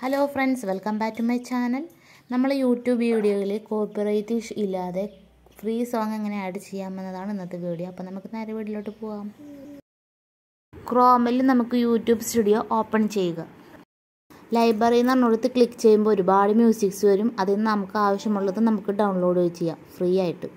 hello friends welcome back to my channel നമ്മൾ YouTube വീഡിയോയിൽ copyright ഇല്ലാതെ ഫ്രീ സോങ് എങ്ങനെ ആഡ് ചെയ്യാമെന്നതാണ് ഇന്നത്തെ വീഡിയോ അപ്പോൾ നമുക്ക് നേരെ വീട്ടിലോട്ട് പോകാം ക്രോമിൽ നമുക്ക് യൂട്യൂബ് സ്റ്റുഡിയോ ഓപ്പൺ ചെയ്യുക ലൈബ്രറി എന്ന് പറഞ്ഞിടത്ത് ക്ലിക്ക് ചെയ്യുമ്പോൾ ഒരുപാട് മ്യൂസിക്സ് വരും അതിൽ നിന്ന് നമുക്ക് ആവശ്യമുള്ളത് നമുക്ക് ഡൗൺലോഡ് ചെയ്യാം ഫ്രീ ആയിട്ട്